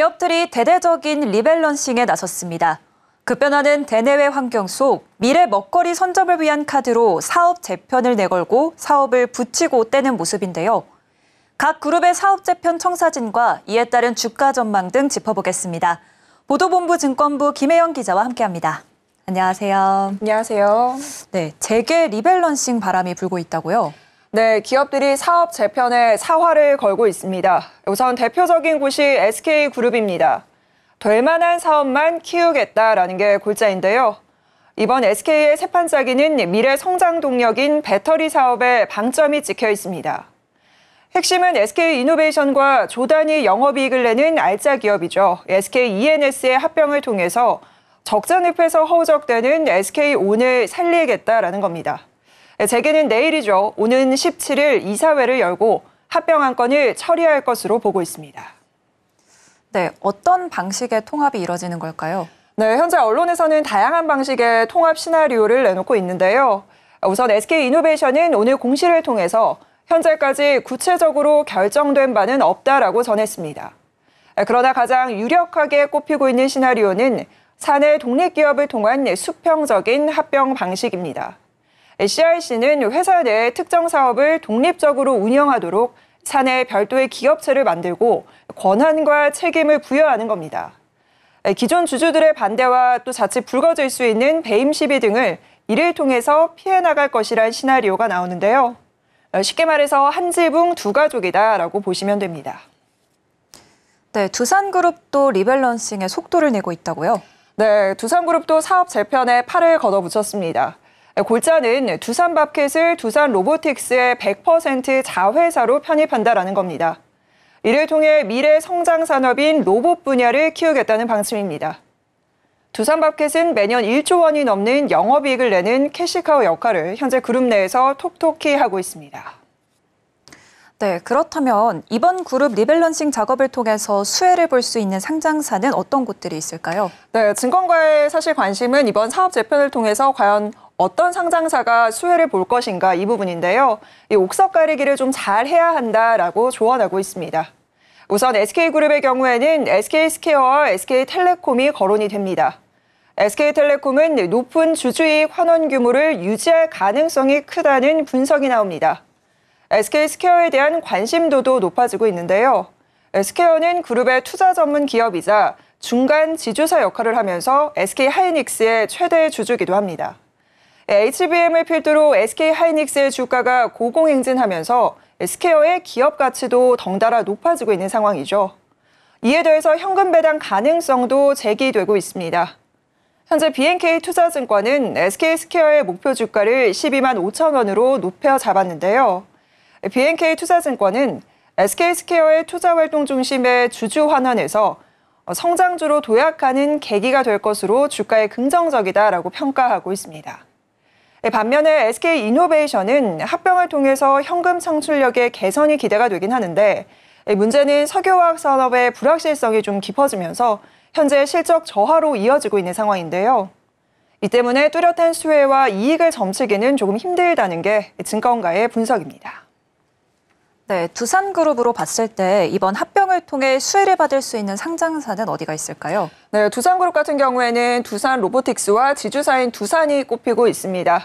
기업들이 대대적인 리밸런싱에 나섰습니다. 급변하는 대내외 환경 속 미래 먹거리 선점을 위한 카드로 사업 재편을 내걸고 사업을 붙이고 떼는 모습인데요. 각 그룹의 사업 재편 청사진과 이에 따른 주가 전망 등 짚어보겠습니다. 보도본부 증권부 김혜영 기자와 함께합니다. 안녕하세요. 안녕하세요. 네, 재계 리밸런싱 바람이 불고 있다고요? 네, 기업들이 사업 재편에 사활을 걸고 있습니다. 우선 대표적인 곳이 SK그룹입니다. 될 만한 사업만 키우겠다라는 게 골자인데요. 이번 SK의 새 판짜기는 미래 성장 동력인 배터리 사업에 방점이 찍혀 있습니다. 핵심은 SK 이노베이션과 조단이 영업이익을 내는 알짜 기업이죠. SK ENS의 합병을 통해서 적자늪에서 허우적대는 SK 온을 살리겠다라는 겁니다. 재계는 네, 내일이죠. 오는 17일 이사회를 열고 합병안 건을 처리할 것으로 보고 있습니다. 네, 어떤 방식의 통합이 이뤄지는 걸까요? 네, 현재 언론에서는 다양한 방식의 통합 시나리오를 내놓고 있는데요. 우선 SK 이노베이션은 오늘 공시를 통해서 현재까지 구체적으로 결정된 바는 없다라고 전했습니다. 네, 그러나 가장 유력하게 꼽히고 있는 시나리오는 사내 독립기업을 통한 수평적인 합병 방식입니다. CRC는 회사 내 특정 사업을 독립적으로 운영하도록 사내 별도의 기업체를 만들고 권한과 책임을 부여하는 겁니다. 기존 주주들의 반대와 또 자칫 불거질 수 있는 배임 시비 등을 이를 통해서 피해 나갈 것이란 시나리오가 나오는데요. 쉽게 말해서 한 지붕 두 가족이다라고 보시면 됩니다. 네, 두산그룹도 리밸런싱에 속도를 내고 있다고요? 네, 두산그룹도 사업 재편에 팔을 걷어붙였습니다. 네, 골자는 두산 바켓을 두산 로보틱스의 100% 자회사로 편입한다라는 겁니다. 이를 통해 미래 성장 산업인 로봇 분야를 키우겠다는 방침입니다. 두산밥켓은 매년 1조 원이 넘는 영업이익을 내는 캐시카우 역할을 현재 그룹 내에서 톡톡히 하고 있습니다. 네, 그렇다면 이번 그룹 리밸런싱 작업을 통해서 수혜를 볼 수 있는 상장사는 어떤 곳들이 있을까요? 네, 증권가의 사실 관심은 이번 사업 재편을 통해서 과연 어떤 상장사가 수혜를 볼 것인가 이 부분인데요. 이 옥석 가리기를 좀 잘 해야 한다라고 조언하고 있습니다. 우선 SK그룹의 경우에는 SK스퀘어와 SK텔레콤이 거론이 됩니다. SK텔레콤은 높은 주주이익 환원 규모를 유지할 가능성이 크다는 분석이 나옵니다. SK스퀘어에 대한 관심도도 높아지고 있는데요. 스퀘어는 그룹의 투자 전문 기업이자 중간 지주사 역할을 하면서 SK하이닉스의 최대 주주기도 합니다. HBM을 필두로 SK 하이닉스의 주가가 고공행진하면서 SK어의 기업 가치도 덩달아 높아지고 있는 상황이죠. 이에 더해서 현금 배당 가능성도 제기되고 있습니다. 현재 BNK 투자증권은 SK 스퀘어의 목표 주가를 12만 5천 원으로 높여 잡았는데요. BNK 투자증권은 SK 스퀘어의 투자 활동 중심의 주주 환원에서 성장주로 도약하는 계기가 될 것으로 주가에 긍정적이다라고 평가하고 있습니다. 네, 반면에 SK 이노베이션은 합병을 통해서 현금 창출력의 개선이 기대가 되긴 하는데 네, 문제는 석유화학 산업의 불확실성이 좀 깊어지면서 현재 실적 저하로 이어지고 있는 상황인데요. 이 때문에 뚜렷한 수혜와 이익을 점치기는 조금 힘들다는 게 증권가의 분석입니다. 네, 두산 그룹으로 봤을 때 이번 합병을 통해 수혜를 받을 수 있는 상장사는 어디가 있을까요? 네, 두산 그룹 같은 경우에는 두산 로보틱스와 지주사인 두산이 꼽히고 있습니다.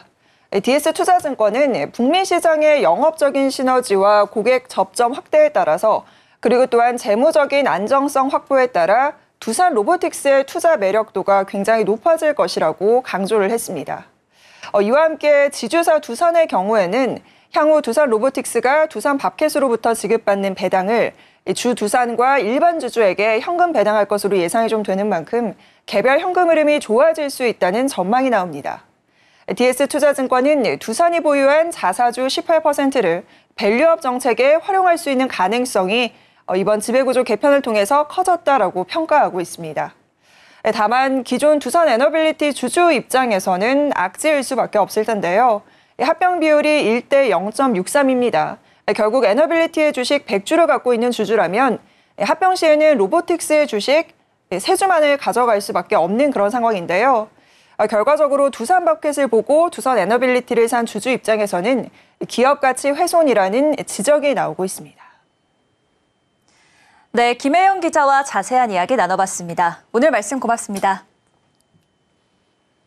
네, DS 투자증권은 북미 시장의 영업적인 시너지와 고객 접점 확대에 따라서 그리고 또한 재무적인 안정성 확보에 따라 두산 로보틱스의 투자 매력도가 굉장히 높아질 것이라고 강조를 했습니다. 어, 이와 함께 지주사 두산의 경우에는 향후 두산 로보틱스가 두산 밥캣으로부터 지급받는 배당을 주 두산과 일반 주주에게 현금 배당할 것으로 예상이 좀 되는 만큼 개별 현금 흐름이 좋아질 수 있다는 전망이 나옵니다. DS투자증권은 두산이 보유한 자사주 18%를 밸류업 정책에 활용할 수 있는 가능성이 이번 지배구조 개편을 통해서 커졌다라고 평가하고 있습니다. 다만 기존 두산 에너빌리티 주주 입장에서는 악재일 수밖에 없을 텐데요. 예, 합병 비율이 1대 0.63입니다. 예, 결국 에너빌리티의 주식 100주를 갖고 있는 주주라면 예, 합병 시에는 로보틱스의 주식 3주만을 가져갈 수밖에 없는 그런 상황인데요. 어, 결과적으로 두산 바켓을 보고 두산 에너빌리티를 산 주주 입장에서는 기업 가치 훼손이라는 지적이 나오고 있습니다. 네, 김혜영 기자와 자세한 이야기 나눠봤습니다. 오늘 말씀 고맙습니다.